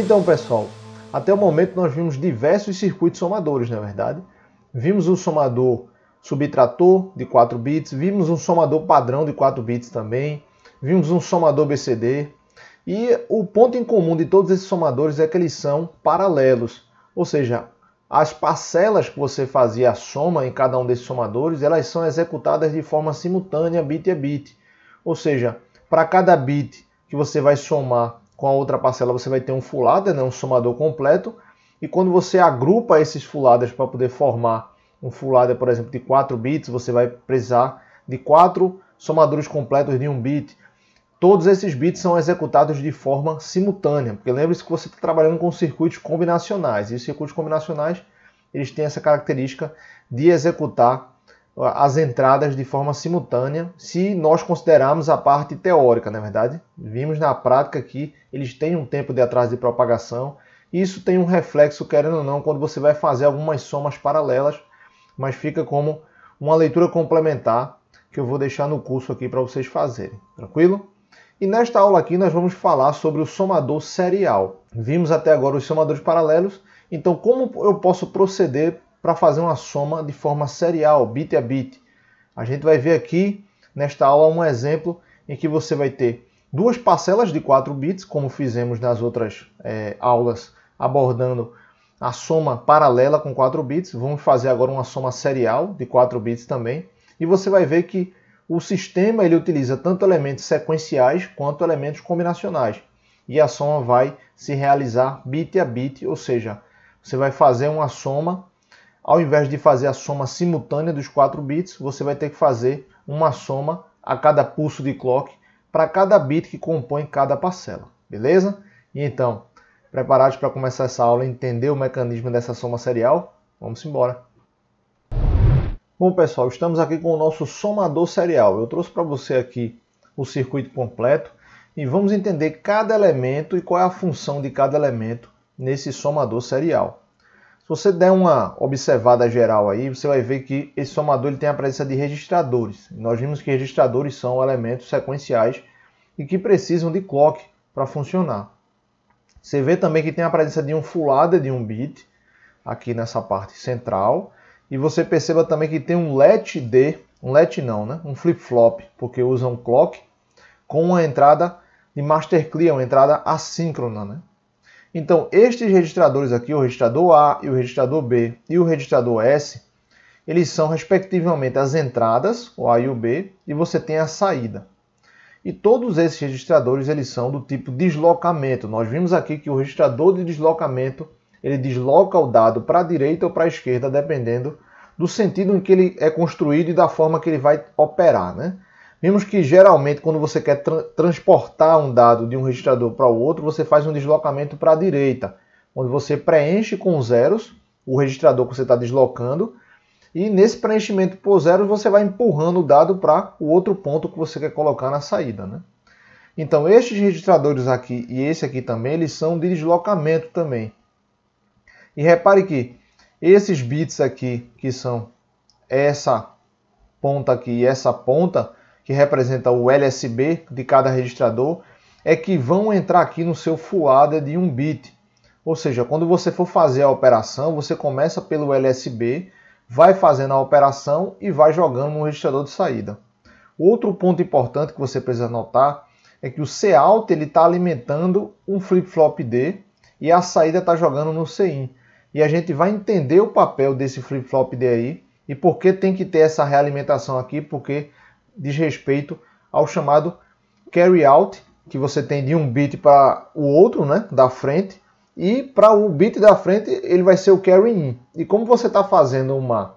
Então, pessoal, até o momento nós vimos diversos circuitos somadores, na é verdade. Vimos um somador subtrator de 4 bits, vimos um somador padrão de 4 bits também, vimos um somador BCD. E o ponto em comum de todos esses somadores é que eles são paralelos, ou seja, as parcelas que você fazia a soma em cada um desses somadores, elas são executadas de forma simultânea bit a bit. Ou seja, para cada bit que você vai somar com a outra parcela você vai ter um full né, um somador completo, e quando você agrupa esses full para poder formar um full por exemplo, de 4 bits, você vai precisar de 4 somadores completos de 1 bit. Todos esses bits são executados de forma simultânea, porque lembre-se que você está trabalhando com circuitos combinacionais, e os circuitos combinacionais eles têm essa característica de executar as entradas de forma simultânea, se nós considerarmos a parte teórica, na é verdade. Vimos na prática que eles têm um tempo de atraso de propagação. E isso tem um reflexo, querendo ou não, quando você vai fazer algumas somas paralelas, mas fica como uma leitura complementar que eu vou deixar no curso aqui para vocês fazerem, tranquilo? E nesta aula aqui nós vamos falar sobre o somador serial. Vimos até agora os somadores paralelos, então como eu posso proceder para fazer uma soma de forma serial, bit a bit. A gente vai ver aqui nesta aula um exemplo em que você vai ter duas parcelas de 4 bits, como fizemos nas outras é, aulas abordando a soma paralela com 4 bits. Vamos fazer agora uma soma serial de 4 bits também. E você vai ver que o sistema ele utiliza tanto elementos sequenciais quanto elementos combinacionais. E a soma vai se realizar bit a bit, ou seja, você vai fazer uma soma ao invés de fazer a soma simultânea dos 4 bits, você vai ter que fazer uma soma a cada pulso de clock para cada bit que compõe cada parcela, beleza? E então, preparados para começar essa aula e entender o mecanismo dessa soma serial? Vamos embora! Bom pessoal, estamos aqui com o nosso somador serial. Eu trouxe para você aqui o circuito completo e vamos entender cada elemento e qual é a função de cada elemento nesse somador serial. Se você der uma observada geral aí, você vai ver que esse somador ele tem a presença de registradores. Nós vimos que registradores são elementos sequenciais e que precisam de clock para funcionar. Você vê também que tem a presença de um full adder de um bit aqui nessa parte central. E você perceba também que tem um let D, um let não, né? Um flip-flop, porque usa um clock com uma entrada de master clear, uma entrada assíncrona, né? Então, estes registradores aqui, o registrador A e o registrador B e o registrador S, eles são respectivamente as entradas, o A e o B, e você tem a saída. E todos esses registradores eles são do tipo deslocamento. Nós vimos aqui que o registrador de deslocamento ele desloca o dado para a direita ou para a esquerda, dependendo do sentido em que ele é construído e da forma que ele vai operar. Né? Vimos que geralmente quando você quer tra transportar um dado de um registrador para o outro, você faz um deslocamento para a direita, onde você preenche com zeros o registrador que você está deslocando, e nesse preenchimento por zeros você vai empurrando o dado para o outro ponto que você quer colocar na saída. Né? Então estes registradores aqui e esse aqui também, eles são de deslocamento também. E repare que esses bits aqui, que são essa ponta aqui e essa ponta, que representa o LSB de cada registrador, é que vão entrar aqui no seu FUADA de 1 bit. Ou seja, quando você for fazer a operação, você começa pelo LSB, vai fazendo a operação e vai jogando no registrador de saída. Outro ponto importante que você precisa notar é que o Cout está alimentando um flip-flop D e a saída está jogando no Cin. E a gente vai entender o papel desse flip-flop D aí e por que tem que ter essa realimentação aqui, porque diz respeito ao chamado carry out, que você tem de um bit para o outro, né, da frente, e para o bit da frente ele vai ser o carry in. E como você está fazendo uma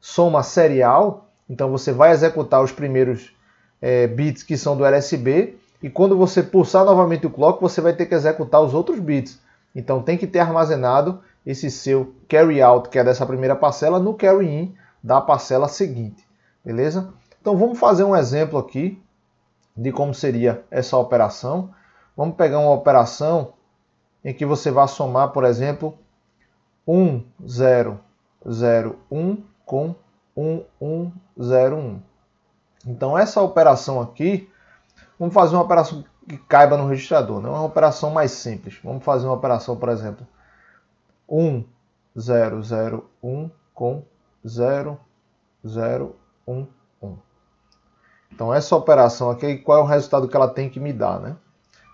soma serial, então você vai executar os primeiros é, bits que são do LSB, e quando você pulsar novamente o clock, você vai ter que executar os outros bits. Então tem que ter armazenado esse seu carry out, que é dessa primeira parcela, no carry in da parcela seguinte. Beleza? Então vamos fazer um exemplo aqui de como seria essa operação. Vamos pegar uma operação em que você vai somar, por exemplo, 1001 0, 0, 1 com 1101. 1, 1. Então essa operação aqui, vamos fazer uma operação que caiba no registrador, não é uma operação mais simples. Vamos fazer uma operação, por exemplo, 1001 0, 0, 1 com 0, 0, 1, então essa operação aqui, qual é o resultado que ela tem que me dar, né?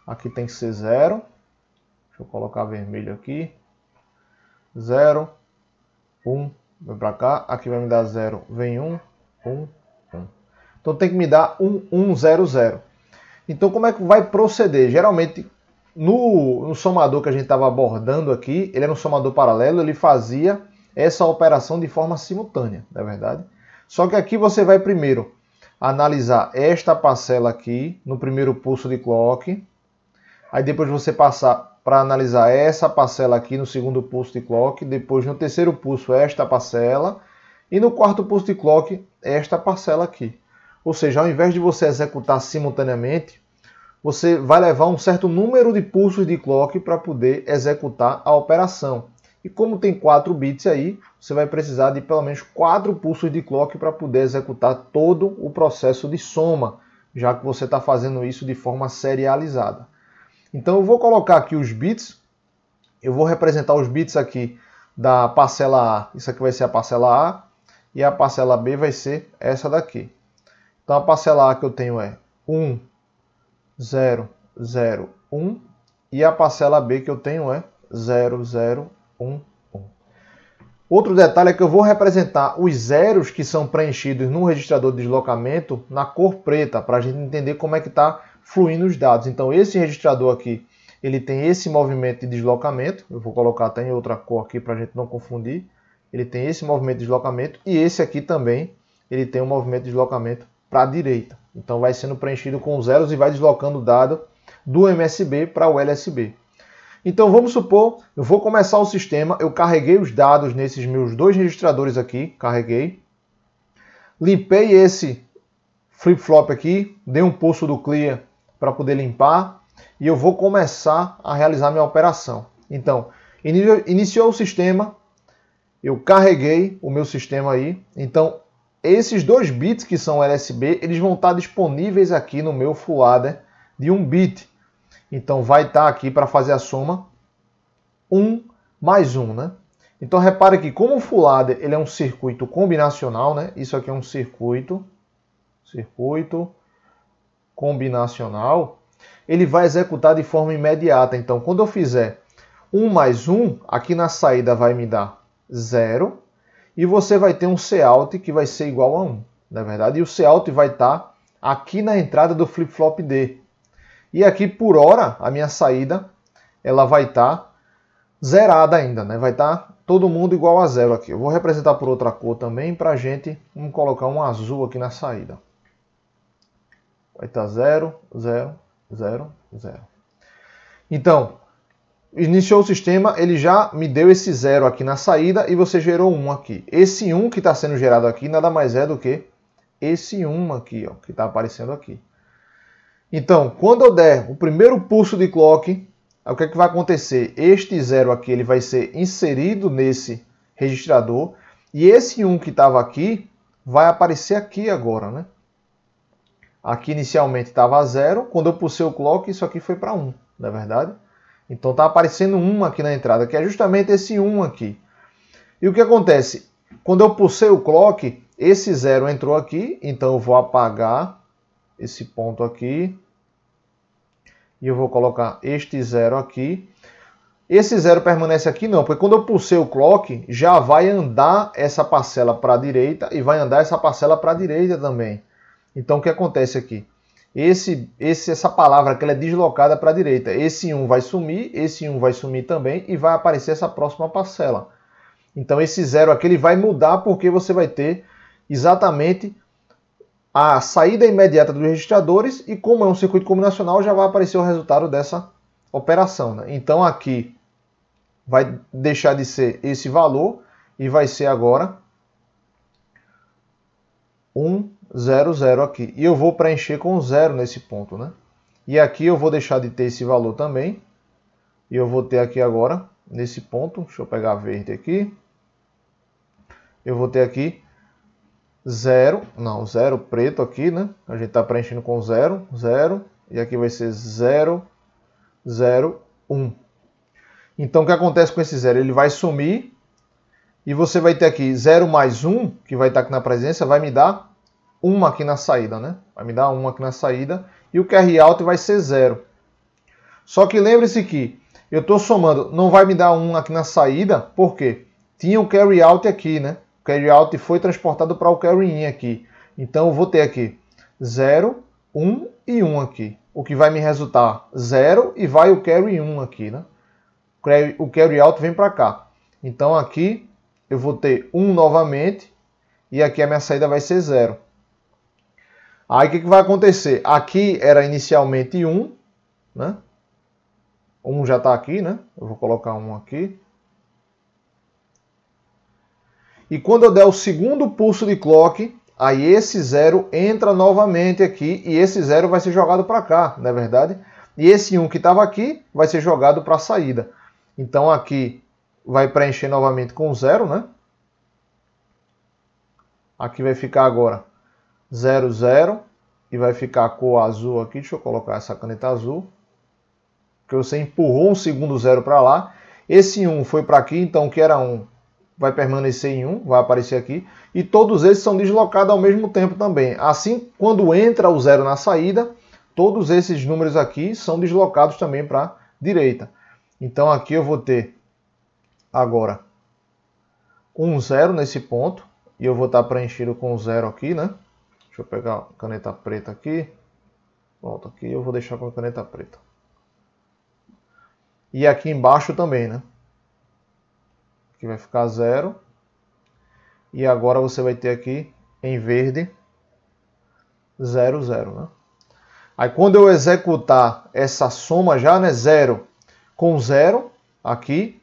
Aqui tem que ser zero. Deixa eu colocar vermelho aqui. 0, 1, um, vem para cá. Aqui vai me dar 0, vem 1, 1, 1. Então tem que me dar 1, 1, 0, 0. Então como é que vai proceder? Geralmente no, no somador que a gente estava abordando aqui, ele era um somador paralelo, ele fazia essa operação de forma simultânea, não é verdade? Só que aqui você vai primeiro analisar esta parcela aqui no primeiro pulso de clock. Aí depois você passar para analisar essa parcela aqui no segundo pulso de clock. Depois no terceiro pulso esta parcela. E no quarto pulso de clock esta parcela aqui. Ou seja, ao invés de você executar simultaneamente, você vai levar um certo número de pulsos de clock para poder executar a operação. E como tem 4 bits aí, você vai precisar de pelo menos 4 pulsos de clock para poder executar todo o processo de soma, já que você está fazendo isso de forma serializada. Então eu vou colocar aqui os bits, eu vou representar os bits aqui da parcela A, isso aqui vai ser a parcela A, e a parcela B vai ser essa daqui. Então a parcela A que eu tenho é 1, 0, 0, 1, e a parcela B que eu tenho é 0, 0, 1, 1. Outro detalhe é que eu vou representar os zeros que são preenchidos no registrador de deslocamento na cor preta, para a gente entender como é que está fluindo os dados. Então esse registrador aqui, ele tem esse movimento de deslocamento, eu vou colocar até em outra cor aqui para a gente não confundir. Ele tem esse movimento de deslocamento e esse aqui também, ele tem um movimento de deslocamento para a direita. Então vai sendo preenchido com zeros e vai deslocando o dado do MSB para o LSB. Então vamos supor, eu vou começar o sistema, eu carreguei os dados nesses meus dois registradores aqui, carreguei. Limpei esse flip-flop aqui, dei um pulso do clear para poder limpar e eu vou começar a realizar minha operação. Então, iniciou o sistema, eu carreguei o meu sistema aí, então esses dois bits que são LSB, eles vão estar disponíveis aqui no meu full adder de um bit. Então vai estar tá aqui para fazer a soma 1 mais 1, né? Então repare que como o full ele é um circuito combinacional, né? Isso aqui é um circuito, circuito combinacional. Ele vai executar de forma imediata. Então quando eu fizer 1 mais 1, aqui na saída vai me dar 0 e você vai ter um cout que vai ser igual a 1, na é verdade. E o cout vai estar tá aqui na entrada do flip-flop D, e aqui por hora, a minha saída, ela vai estar tá zerada ainda, né? Vai estar tá todo mundo igual a zero aqui. Eu vou representar por outra cor também para a gente vamos colocar um azul aqui na saída. Vai estar tá zero, zero, zero. Então, iniciou o sistema, ele já me deu esse zero aqui na saída e você gerou um aqui. Esse um que está sendo gerado aqui nada mais é do que esse um aqui, ó, que está aparecendo aqui. Então, quando eu der o primeiro pulso de clock, o que, é que vai acontecer? Este zero aqui ele vai ser inserido nesse registrador e esse 1 um que estava aqui vai aparecer aqui agora, né? Aqui inicialmente estava zero, quando eu pulsei o clock, isso aqui foi para 1, um, não é verdade? Então está aparecendo 1 um aqui na entrada, que é justamente esse 1 um aqui. E o que acontece? Quando eu pulsei o clock, esse zero entrou aqui, então eu vou apagar esse ponto aqui. E eu vou colocar este zero aqui. Esse zero permanece aqui não, porque quando eu pulsei o clock, já vai andar essa parcela para a direita e vai andar essa parcela para a direita também. Então o que acontece aqui? Esse, esse, essa palavra que ela é deslocada para a direita. Esse 1 vai sumir, esse 1 vai sumir também e vai aparecer essa próxima parcela. Então esse zero aqui ele vai mudar porque você vai ter exatamente a saída imediata dos registradores e como é um circuito combinacional já vai aparecer o resultado dessa operação. Né? Então aqui vai deixar de ser esse valor e vai ser agora 1, 0, 0 aqui. E eu vou preencher com 0 nesse ponto. Né? E aqui eu vou deixar de ter esse valor também. E eu vou ter aqui agora, nesse ponto, deixa eu pegar verde aqui. Eu vou ter aqui 0, não, 0 preto aqui, né? A gente está preenchendo com 0, 0, e aqui vai ser 0, 0, 1. Então, o que acontece com esse 0? Ele vai sumir, e você vai ter aqui 0 mais 1, que vai estar tá aqui na presença, vai me dar 1 aqui na saída, né? Vai me dar 1 aqui na saída, e o carry out vai ser 0. Só que lembre-se que eu estou somando, não vai me dar 1 aqui na saída, porque tinha o carry out aqui, né? carry out foi transportado para o carry in aqui. Então eu vou ter aqui 0, 1 e 1 aqui. O que vai me resultar 0 e vai o carry 1 aqui. Né? O carry out vem para cá. Então aqui eu vou ter 1 novamente e aqui a minha saída vai ser 0. Aí o que, que, vai acontecer? Aqui era inicialmente 1, né? 1 já está aqui, né? Eu vou colocar 1 aqui. E quando eu der o segundo pulso de clock, aí esse zero entra novamente aqui e esse zero vai ser jogado para cá, não é verdade? E esse 1 um que estava aqui vai ser jogado para a saída. Então aqui vai preencher novamente com zero, né? Aqui vai ficar agora zero 0 e vai ficar a cor azul aqui. Deixa eu colocar essa caneta azul. Porque você empurrou um segundo zero para lá. Esse 1 um foi para aqui, então o que era 1 um vai permanecer em um, vai aparecer aqui, e todos esses são deslocados ao mesmo tempo também. Assim, quando entra o zero na saída, todos esses números aqui são deslocados também para a direita. Então aqui eu vou ter agora um zero nesse ponto, e eu vou estar preenchido com zero aqui, né? Deixa eu pegar a caneta preta aqui. volta aqui eu vou deixar com a caneta preta. E aqui embaixo também, né? aqui vai ficar zero. E agora você vai ter aqui em verde 0, 0. Né? Aí quando eu executar essa soma já, né? 0 com 0 aqui,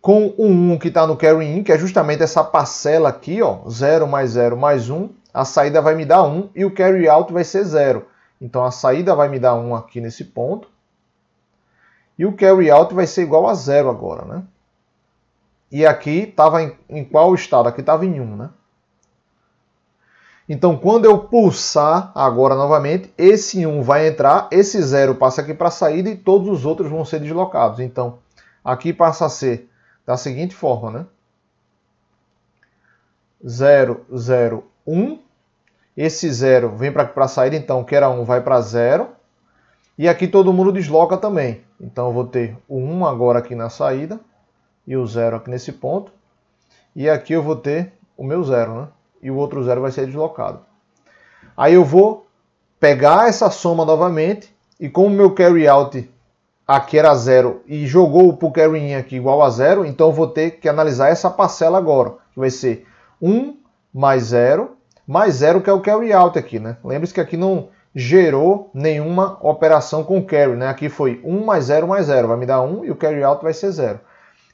com o um 1 um que está no carry in, que é justamente essa parcela aqui, ó, 0 mais 0 mais 1, um, a saída vai me dar 1 um, e o carry out vai ser 0. Então a saída vai me dar 1 um aqui nesse ponto. E o carry out vai ser igual a 0 agora, né? E aqui estava em, em qual estado? Aqui estava em 1, né? Então, quando eu pulsar agora novamente, esse 1 vai entrar, esse 0 passa aqui para a saída e todos os outros vão ser deslocados. Então, aqui passa a ser da seguinte forma, né? 0, 0, 1. Esse 0 vem para a saída, então, que era 1, vai para 0. E aqui todo mundo desloca também. Então, eu vou ter o 1 agora aqui na saída e o zero aqui nesse ponto. E aqui eu vou ter o meu zero, né? E o outro zero vai ser deslocado. Aí eu vou pegar essa soma novamente e como meu carry out aqui era zero e jogou para o carry in aqui igual a zero, então eu vou ter que analisar essa parcela agora, que vai ser 1 mais zero, mais zero que é o carry out aqui, né? Lembre-se que aqui não gerou nenhuma operação com carry, né? Aqui foi 1 mais 0 mais 0, vai me dar 1 e o carry out vai ser zero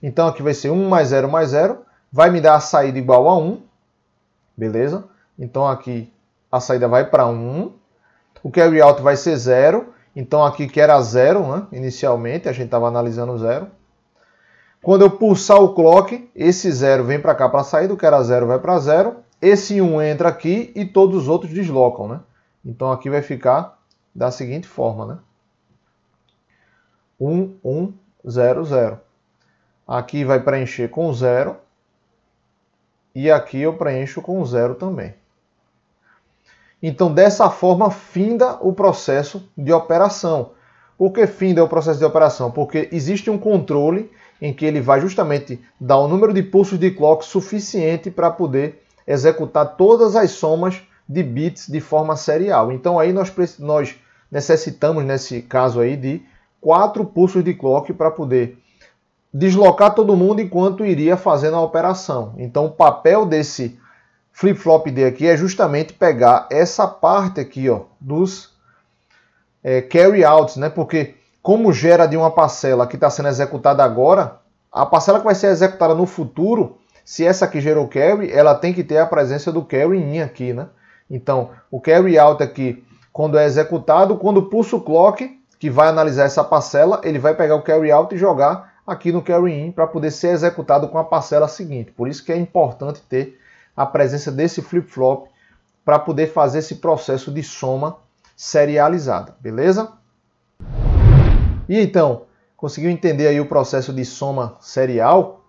então aqui vai ser 1 mais 0 mais 0. Vai me dar a saída igual a 1. Beleza? Então aqui a saída vai para 1. O carry out vai ser 0. Então aqui que era 0 né? inicialmente, a gente estava analisando 0. Quando eu pulsar o clock, esse 0 vem para cá para a saída, o que era 0 vai para 0. Esse 1 um entra aqui e todos os outros deslocam. Né? Então aqui vai ficar da seguinte forma. 1, 1, 0, 0. Aqui vai preencher com zero. E aqui eu preencho com zero também. Então, dessa forma, finda o processo de operação. Por que finda o processo de operação? Porque existe um controle em que ele vai justamente dar o um número de pulsos de clock suficiente para poder executar todas as somas de bits de forma serial. Então aí nós, nós necessitamos, nesse caso aí, de quatro pulsos de clock para poder deslocar todo mundo enquanto iria fazendo a operação. Então, o papel desse flip-flop D aqui é justamente pegar essa parte aqui ó, dos é, carry-outs, né? porque como gera de uma parcela que está sendo executada agora, a parcela que vai ser executada no futuro, se essa aqui gerou carry, ela tem que ter a presença do carry in aqui. Né? Então, o carry-out aqui, quando é executado, quando pulsa o clock, que vai analisar essa parcela, ele vai pegar o carry-out e jogar aqui no carry-in para poder ser executado com a parcela seguinte. Por isso que é importante ter a presença desse flip-flop para poder fazer esse processo de soma serializada, beleza? E então, conseguiu entender aí o processo de soma serial?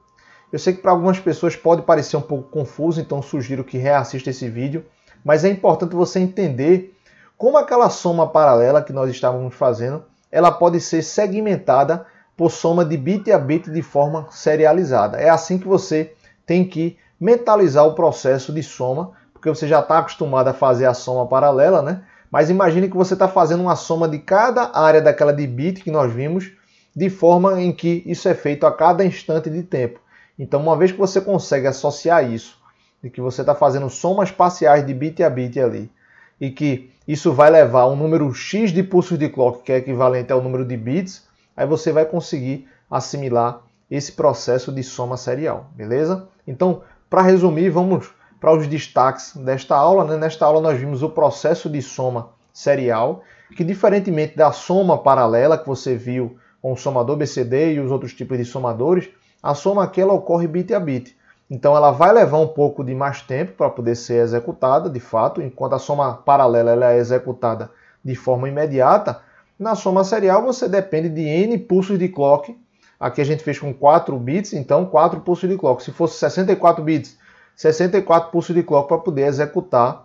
Eu sei que para algumas pessoas pode parecer um pouco confuso, então sugiro que reassista esse vídeo, mas é importante você entender como aquela soma paralela que nós estávamos fazendo, ela pode ser segmentada por soma de bit a bit de forma serializada. É assim que você tem que mentalizar o processo de soma, porque você já está acostumado a fazer a soma paralela, né? Mas imagine que você está fazendo uma soma de cada área daquela de bit que nós vimos, de forma em que isso é feito a cada instante de tempo. Então, uma vez que você consegue associar isso, de que você está fazendo somas parciais de bit a bit ali, e que isso vai levar um número X de pulsos de clock, que é equivalente ao número de bits, aí você vai conseguir assimilar esse processo de soma serial, beleza? Então, para resumir, vamos para os destaques desta aula. Né? Nesta aula nós vimos o processo de soma serial, que diferentemente da soma paralela que você viu com o somador BCD e os outros tipos de somadores, a soma aqui ela ocorre bit a bit. Então ela vai levar um pouco de mais tempo para poder ser executada, de fato, enquanto a soma paralela ela é executada de forma imediata, na soma serial, você depende de n pulsos de clock. Aqui a gente fez com 4 bits, então 4 pulsos de clock. Se fosse 64 bits, 64 pulsos de clock para poder executar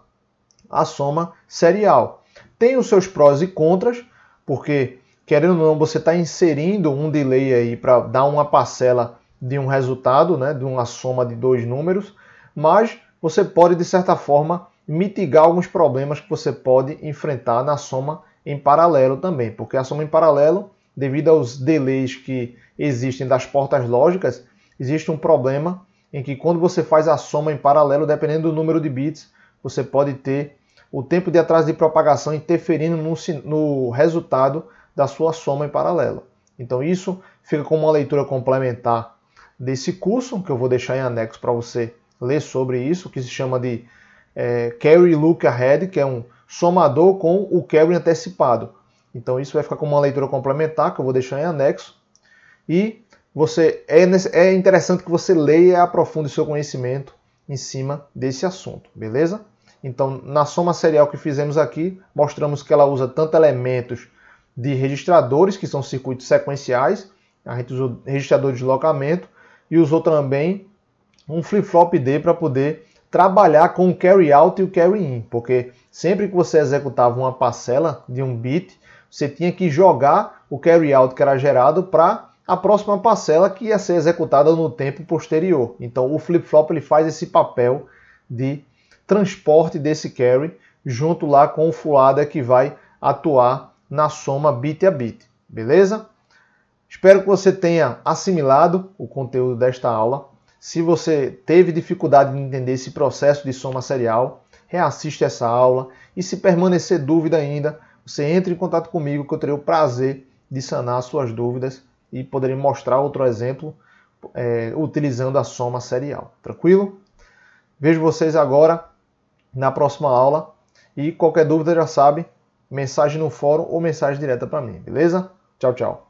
a soma serial. Tem os seus prós e contras, porque querendo ou não, você está inserindo um delay aí para dar uma parcela de um resultado, né, de uma soma de dois números, mas você pode de certa forma mitigar alguns problemas que você pode enfrentar na soma em paralelo também, porque a soma em paralelo, devido aos delays que existem das portas lógicas, existe um problema em que quando você faz a soma em paralelo, dependendo do número de bits, você pode ter o tempo de atraso de propagação interferindo no, no resultado da sua soma em paralelo. Então isso fica como uma leitura complementar desse curso, que eu vou deixar em anexo para você ler sobre isso, que se chama de é, Carry Look Ahead, que é um somador com o carry antecipado. Então isso vai ficar como uma leitura complementar que eu vou deixar em anexo. E você é, é interessante que você leia e aprofunde seu conhecimento em cima desse assunto, beleza? Então, na soma serial que fizemos aqui, mostramos que ela usa tanto elementos de registradores, que são circuitos sequenciais, a gente usou registrador de deslocamento, e usou também um flip-flop D para poder trabalhar com o carry out e o carry in, porque Sempre que você executava uma parcela de um bit, você tinha que jogar o carry out que era gerado para a próxima parcela que ia ser executada no tempo posterior. Então o flip-flop ele faz esse papel de transporte desse carry junto lá com o fuada que vai atuar na soma bit a bit, beleza? Espero que você tenha assimilado o conteúdo desta aula. Se você teve dificuldade em entender esse processo de soma serial, reassiste essa aula e se permanecer dúvida ainda, você entre em contato comigo que eu terei o prazer de sanar suas dúvidas e poderei mostrar outro exemplo é, utilizando a soma serial. Tranquilo? Vejo vocês agora na próxima aula e qualquer dúvida já sabe, mensagem no fórum ou mensagem direta para mim, beleza? Tchau, tchau.